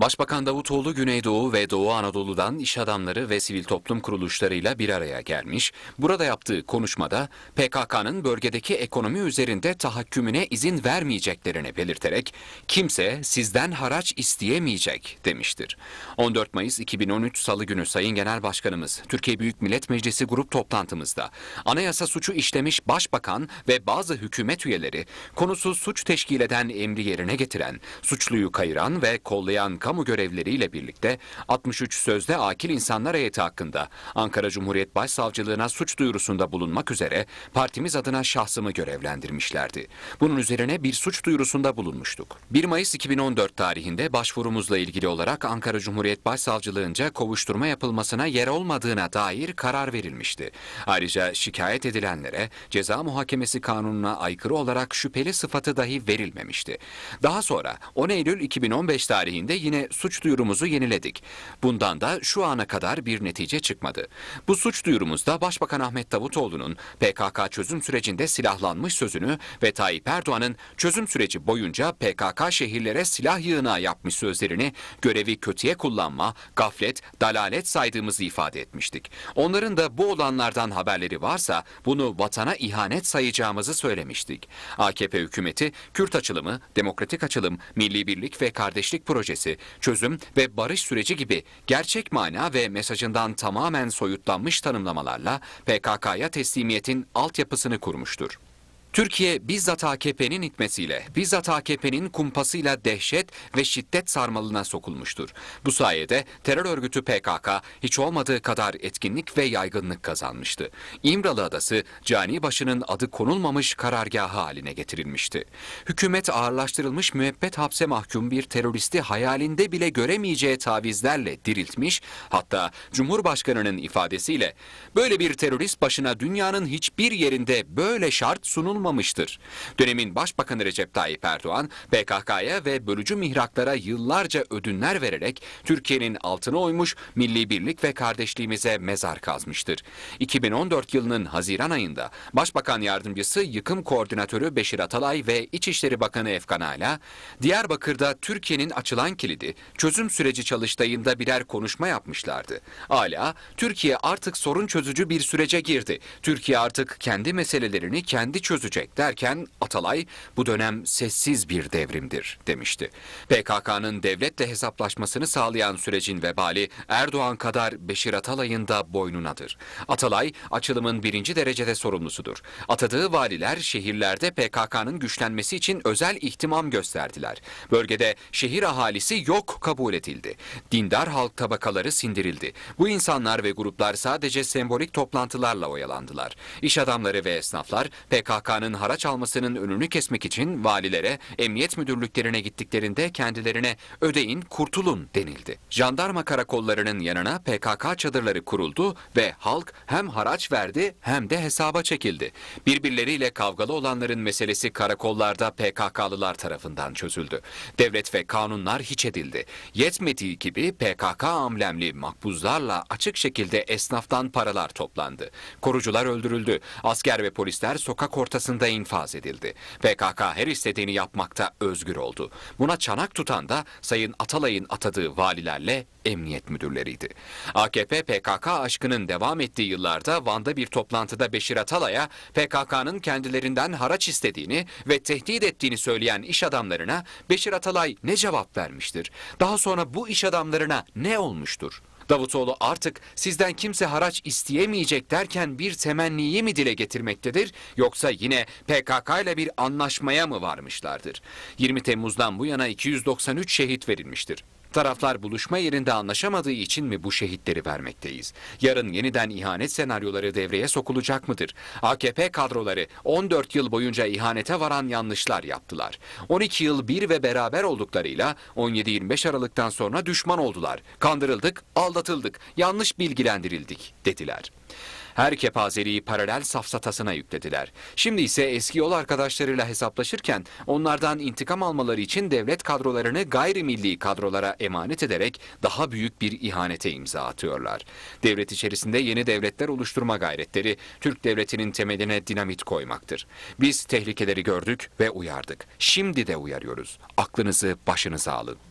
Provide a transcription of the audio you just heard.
Başbakan Davutoğlu Güneydoğu ve Doğu Anadolu'dan iş adamları ve sivil toplum kuruluşlarıyla bir araya gelmiş. Burada yaptığı konuşmada PKK'nın bölgedeki ekonomi üzerinde tahakkümüne izin vermeyeceklerini belirterek kimse sizden haraç isteyemeyecek demiştir. 14 Mayıs 2013 Salı günü Sayın Genel Başkanımız Türkiye Büyük Millet Meclisi grup toplantımızda anayasa suçu işlemiş başbakan ve bazı hükümet üyeleri konusu suç teşkil eden emri yerine getiren, suçluyu kayıran ve kollayan kamu görevleriyle birlikte 63 sözde akil insanlar heyeti hakkında Ankara Cumhuriyet Başsavcılığına suç duyurusunda bulunmak üzere partimiz adına şahsımı görevlendirmişlerdi. Bunun üzerine bir suç duyurusunda bulunmuştuk. 1 Mayıs 2014 tarihinde başvurumuzla ilgili olarak Ankara Cumhuriyet Başsavcılığınca kovuşturma yapılmasına yer olmadığına dair karar verilmişti. Ayrıca şikayet edilenlere ceza muhakemesi kanununa aykırı olarak şüpheli sıfatı dahi verilmemişti. Daha sonra 10 Eylül 2015 tarihinde yine Yine suç duyurumuzu yeniledik. Bundan da şu ana kadar bir netice çıkmadı. Bu suç duyurumuzda Başbakan Ahmet Davutoğlu'nun PKK çözüm sürecinde silahlanmış sözünü ve Tayyip Erdoğan'ın çözüm süreci boyunca PKK şehirlere silah yığına yapmış sözlerini görevi kötüye kullanma, gaflet, dalalet saydığımızı ifade etmiştik. Onların da bu olanlardan haberleri varsa bunu vatana ihanet sayacağımızı söylemiştik. AKP hükümeti Kürt açılımı, demokratik açılım, milli birlik ve kardeşlik projesi, çözüm ve barış süreci gibi gerçek mana ve mesajından tamamen soyutlanmış tanımlamalarla PKK'ya teslimiyetin altyapısını kurmuştur. Türkiye bizzat AKP'nin itmesiyle, bizzat AKP'nin kumpasıyla dehşet ve şiddet sarmalına sokulmuştur. Bu sayede terör örgütü PKK hiç olmadığı kadar etkinlik ve yaygınlık kazanmıştı. İmralı Adası cani başının adı konulmamış karargahı haline getirilmişti. Hükümet ağırlaştırılmış müebbet hapse mahkum bir teröristi hayalinde bile göremeyeceği tavizlerle diriltmiş, hatta Cumhurbaşkanı'nın ifadesiyle böyle bir terörist başına dünyanın hiçbir yerinde böyle şart sunulmamıştır olmamıştır. Dönemin Başbakanı Recep Tayyip Erdoğan, PKK'ya ve bölücü mihraklara yıllarca ödünler vererek Türkiye'nin altına oymuş milli birlik ve kardeşliğimize mezar kazmıştır. 2014 yılının Haziran ayında Başbakan Yardımcısı Yıkım Koordinatörü Beşir Atalay ve İçişleri Bakanı Efkan Ala, Diyarbakır'da Türkiye'nin açılan kilidi çözüm süreci çalıştayında birer konuşma yapmışlardı. Ala, Türkiye artık sorun çözücü bir sürece girdi. Türkiye artık kendi meselelerini kendi çözücü çözecek derken Atalay bu dönem sessiz bir devrimdir demişti. PKK'nın devletle hesaplaşmasını sağlayan sürecin vebali Erdoğan kadar Beşir Atalay'ın da boynunadır. Atalay açılımın birinci derecede sorumlusudur. Atadığı valiler şehirlerde PKK'nın güçlenmesi için özel ihtimam gösterdiler. Bölgede şehir ahalisi yok kabul edildi. Dindar halk tabakaları sindirildi. Bu insanlar ve gruplar sadece sembolik toplantılarla oyalandılar. İş adamları ve esnaflar PKK STK'nın haraç almasının önünü kesmek için valilere, emniyet müdürlüklerine gittiklerinde kendilerine ödeyin, kurtulun denildi. Jandarma karakollarının yanına PKK çadırları kuruldu ve halk hem haraç verdi hem de hesaba çekildi. Birbirleriyle kavgalı olanların meselesi karakollarda PKK'lılar tarafından çözüldü. Devlet ve kanunlar hiç edildi. Yetmediği gibi PKK amlemli makbuzlarla açık şekilde esnaftan paralar toplandı. Korucular öldürüldü. Asker ve polisler sokak ortasında karşısında infaz edildi. PKK her istediğini yapmakta özgür oldu. Buna çanak tutan da Sayın Atalay'ın atadığı valilerle emniyet müdürleriydi. AKP PKK aşkının devam ettiği yıllarda Van'da bir toplantıda Beşir Atalay'a PKK'nın kendilerinden haraç istediğini ve tehdit ettiğini söyleyen iş adamlarına Beşir Atalay ne cevap vermiştir? Daha sonra bu iş adamlarına ne olmuştur? Davutoğlu artık sizden kimse haraç isteyemeyecek derken bir temenniyi mi dile getirmektedir yoksa yine PKK ile bir anlaşmaya mı varmışlardır? 20 Temmuz'dan bu yana 293 şehit verilmiştir. Taraflar buluşma yerinde anlaşamadığı için mi bu şehitleri vermekteyiz? Yarın yeniden ihanet senaryoları devreye sokulacak mıdır? AKP kadroları 14 yıl boyunca ihanete varan yanlışlar yaptılar. 12 yıl bir ve beraber olduklarıyla 17-25 Aralık'tan sonra düşman oldular. Kandırıldık, aldatıldık, yanlış bilgilendirildik dediler. Her kepazeliği paralel safsatasına yüklediler. Şimdi ise eski yol arkadaşlarıyla hesaplaşırken onlardan intikam almaları için devlet kadrolarını gayrimilli kadrolara emanet ederek daha büyük bir ihanete imza atıyorlar. Devlet içerisinde yeni devletler oluşturma gayretleri Türk devletinin temeline dinamit koymaktır. Biz tehlikeleri gördük ve uyardık. Şimdi de uyarıyoruz. Aklınızı başınıza alın.